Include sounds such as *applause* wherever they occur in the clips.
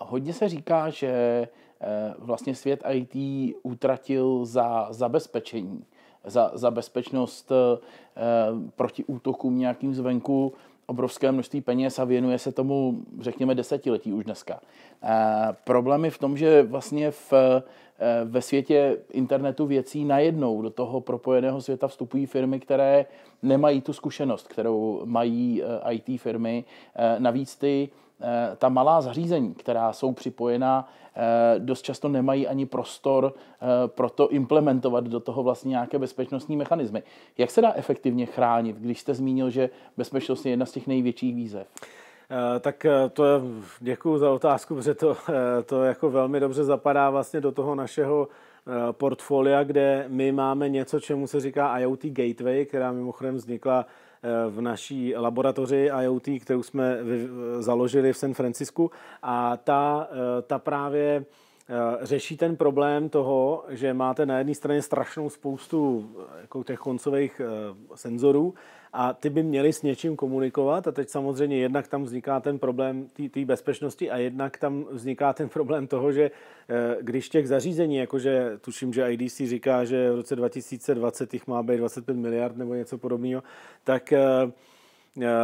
Hodně se říká, že eh, vlastně svět IT utratil za zabezpečení, za, za bezpečnost eh, proti útokům nějakým zvenku obrovské množství peněz a věnuje se tomu, řekněme, desetiletí už dneska. E, problém je v tom, že vlastně v, e, ve světě internetu věcí najednou do toho propojeného světa vstupují firmy, které nemají tu zkušenost, kterou mají e, IT firmy. E, navíc ty Eh, ta malá zařízení, která jsou připojená, eh, dost často nemají ani prostor eh, pro to implementovat do toho vlastně nějaké bezpečnostní mechanismy. Jak se dá efektivně chránit, když jste zmínil, že bezpečnost je jedna z těch největších výzev? Tak to je, děkuji za otázku, protože to, to jako velmi dobře zapadá vlastně do toho našeho portfolia, kde my máme něco, čemu se říká IoT Gateway, která mimochodem vznikla Eh, v naší laboratoři IoT, kterou jsme eh, založili v San Francisku a ta, eh, ta právě řeší ten problém toho, že máte na jedné straně strašnou spoustu jako těch koncových senzorů a ty by měly s něčím komunikovat a teď samozřejmě jednak tam vzniká ten problém té bezpečnosti a jednak tam vzniká ten problém toho, že eh, když těch zařízení, jakože tuším, že IDC říká, že v roce 2020 jich má být 25 miliard nebo něco podobného, tak eh,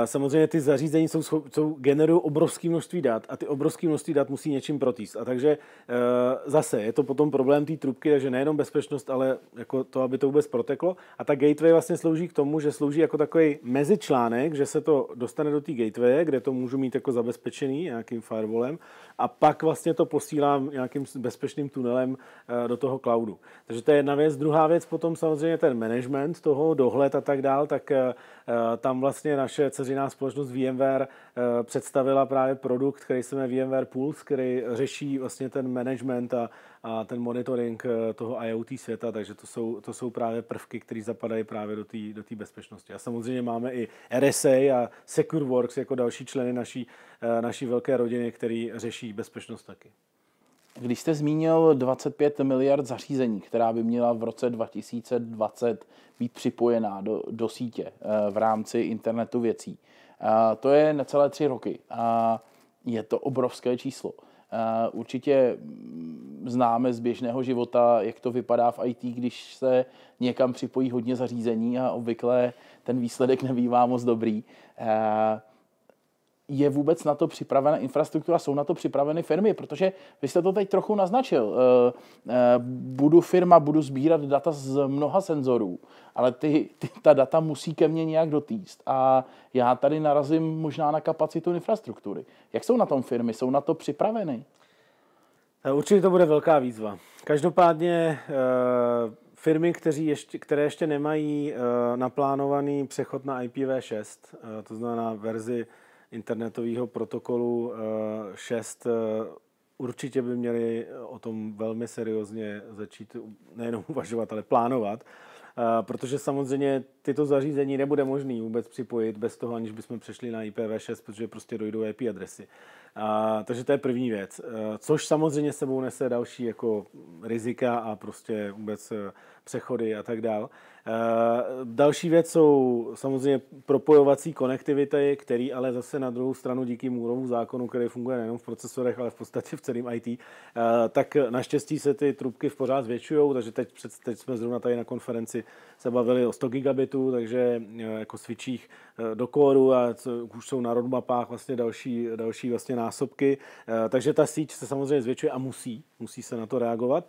samozřejmě ty zařízení jsou, jsou, generují obrovské množství dat a ty obrovské množství dat musí něčím protýst. A takže e, zase je to potom problém té trubky, takže nejenom bezpečnost, ale jako to, aby to vůbec proteklo. A ta gateway vlastně slouží k tomu, že slouží jako takový mezičlánek, že se to dostane do té gateway, kde to můžu mít jako zabezpečený nějakým firewallem a pak vlastně to posílám nějakým bezpečným tunelem e, do toho cloudu. Takže to je jedna věc. Druhá věc potom samozřejmě ten management toho, dohled a tak dál, tak e, tam vlastně naše dceřiná společnost VMware eh, představila právě produkt, který se jmenuje VMware Pulse, který řeší vlastně ten management a, a ten monitoring eh, toho IoT světa, takže to jsou, to jsou právě prvky, které zapadají právě do té do bezpečnosti. A samozřejmě máme i RSA a SecureWorks jako další členy naší, eh, naší velké rodiny, který řeší bezpečnost taky. Když jste zmínil 25 miliard zařízení, která by měla v roce 2020 být připojená do, do sítě eh, v rámci internetu věcí, eh, to je necelé tři roky a je to obrovské číslo. Eh, určitě mm, známe z běžného života, jak to vypadá v IT, když se někam připojí hodně zařízení a obvykle ten výsledek nebývá moc dobrý je vůbec na to připravena infrastruktura, jsou na to připraveny firmy, protože vy jste to teď trochu naznačil. Eh, eh, budu firma, budu sbírat data z mnoha senzorů, ale ty, ty, ta data musí ke mně nějak dotýst a já tady narazím možná na kapacitu infrastruktury. Jak jsou na tom firmy? Jsou na to připraveny? Eh, určitě to bude velká výzva. Každopádně firmy, kteří ještě, které ještě nemají naplánovaný přechod na IPv6, to znamená verzi internetového protokolu 6 eh, eh, určitě by měli eh, o tom velmi seriózně začít nejenom *laughs* uvažovat, ale plánovat, protože samozřejmě tyto zařízení nebude možné vůbec připojit bez toho, aniž bychom přešli na IPv6, protože prostě dojdou IP adresy. A, takže to je první věc, což samozřejmě sebou nese další jako rizika a prostě vůbec přechody a tak dále. Eh, další věc jsou samozřejmě propojovací konektivity, který ale zase na druhou stranu díky Můrovu zákonu, který funguje nejenom v procesorech, ale v podstatě v celém IT, eh, tak naštěstí se ty trubky v pořád zvětšují, takže teď, před, teď jsme zrovna tady na konferenci se bavili o 100 gigabitů, takže eh, jako switchích do kóru a co, už jsou na roadmapách vlastně další, další vlastně násobky, takže ta síť se samozřejmě zvětšuje a musí, musí se na to reagovat.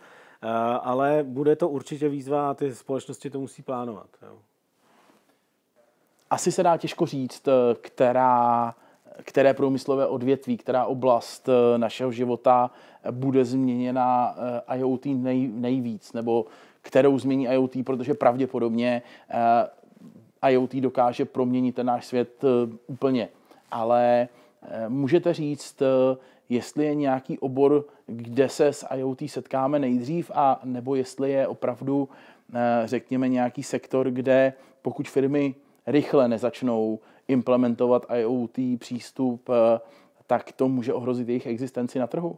Eh, ale bude to určitě výzva a ty společnosti to musí plánovat. Jo. Asi se dá těžko říct, eh, která, které průmyslové odvětví, která oblast eh, našeho života bude změněna IoT nej, nejvíc, nebo kterou změní IoT, protože pravděpodobně IoT dokáže proměnit ten náš svět úplně. Ale můžete říct, jestli je nějaký obor, kde se s IoT setkáme nejdřív a nebo jestli je opravdu, eh, řekněme, nějaký sektor, kde pokud firmy rychle nezačnou implementovat IoT přístup, eh, tak to může ohrozit jejich existenci na trhu?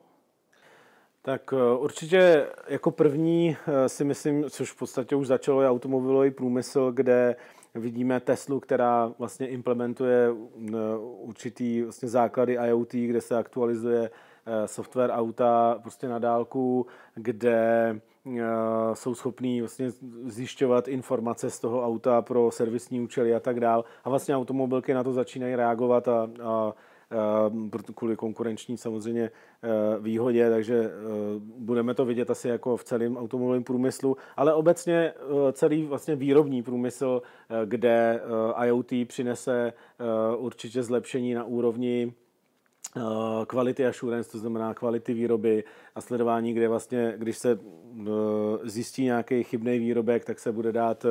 Tak eh, určitě jako první si myslím, což v podstatě už začalo, je automobilový průmysl, kde Vidíme Teslu, která vlastně implementuje eh, určitý vlastně základy IoT, kde se aktualizuje eh, software auta prostě na dálku, kde eh, jsou schopní vlastně zjišťovat informace z toho auta pro servisní účely a tak dál. A vlastně automobilky na to začínají reagovat a, a Ehm, kvůli konkurenční samozřejmě eh, výhodě, takže eh, budeme to vidět asi jako v celém automobilovém průmyslu, ale obecně eh, celý vlastně výrobní průmysl, kde IoT přinese určitě zlepšení na úrovni kvality assurance, to znamená kvality výroby a sledování, kde vlastně, když se zjistí nějaký chybný výrobek, tak se bude dát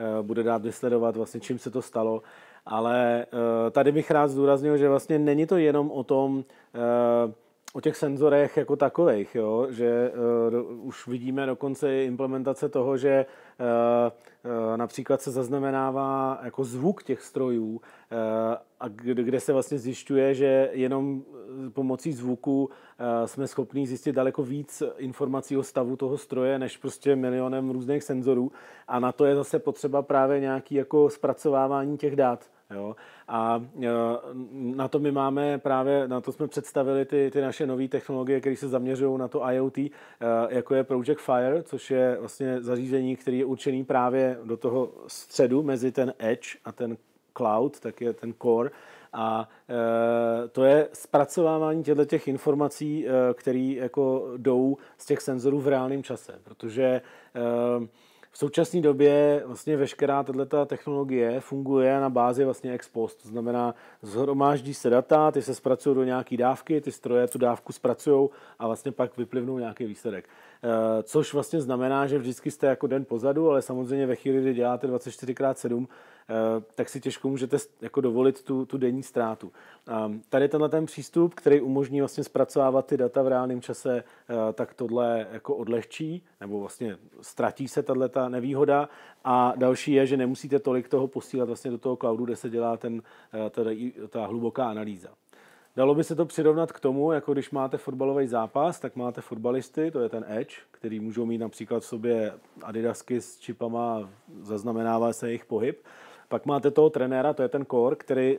Eh, bude dát vysledovat, vlastně čím se to stalo. Ale eh, tady bych rád zdůraznil, že vlastně není to jenom o tom, eh, o těch senzorech jako takových, jo? že uh, už vidíme dokonce implementace toho, že uh, uh, například se zaznamenává jako zvuk těch strojů uh, a kde, kde se vlastně zjišťuje, že jenom pomocí zvuku uh, jsme schopni zjistit daleko víc informací o stavu toho stroje, než prostě milionem různých senzorů a na to je zase potřeba právě nějaký jako zpracovávání těch dat Jo? A e, na to my máme právě, na to jsme představili ty, ty naše nové technologie, které se zaměřují na to IoT, e, jako je Project Fire, což je vlastně zařízení, které je určený právě do toho středu mezi ten edge a ten cloud, tak je ten core, a e, to je zpracovávání těchto těch informací, e, které jako jdou z těch senzorů v reálném čase, protože e, v současné době vlastně veškerá tato technologie funguje na bázi vlastně ex post, to znamená zhromáždí se data, ty se zpracují do nějaké dávky, ty stroje tu dávku zpracují a vlastně pak vyplivnou nějaký výsledek. Eh, což vlastně znamená, že vždycky jste jako den pozadu, ale samozřejmě ve chvíli, kdy děláte 24x7, eh, tak si těžko můžete jako dovolit tu, tu denní ztrátu. Ehm, tady tenhle ten přístup, který umožní vlastně zpracovávat ty data v reálném čase, eh, tak tohle jako odlehčí, nebo vlastně ztratí se tahle ta nevýhoda. A další je, že nemusíte tolik toho posílat vlastně do toho cloudu, kde se dělá ten, ta, ta hluboká analýza. Dalo by se to přirovnat k tomu, jako když máte fotbalový zápas, tak máte fotbalisty, to je ten edge, který můžou mít například v sobě adidasky s čipama, zaznamenává se jejich pohyb. Pak máte toho trenéra, to je ten kor, který,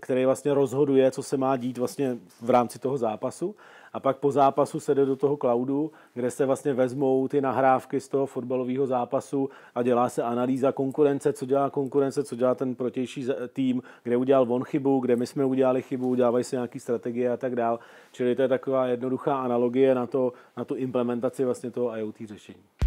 který vlastně rozhoduje, co se má dít vlastně v rámci toho zápasu. A pak po zápasu se jde do toho cloudu, kde se vlastně vezmou ty nahrávky z toho fotbalového zápasu a dělá se analýza konkurence, co dělá konkurence, co dělá ten protější tým, kde udělal on chybu, kde my jsme udělali chybu, dávají se nějaké strategie a tak dál. Čili to je taková jednoduchá analogie na, to, na tu implementaci vlastně toho IoT řešení.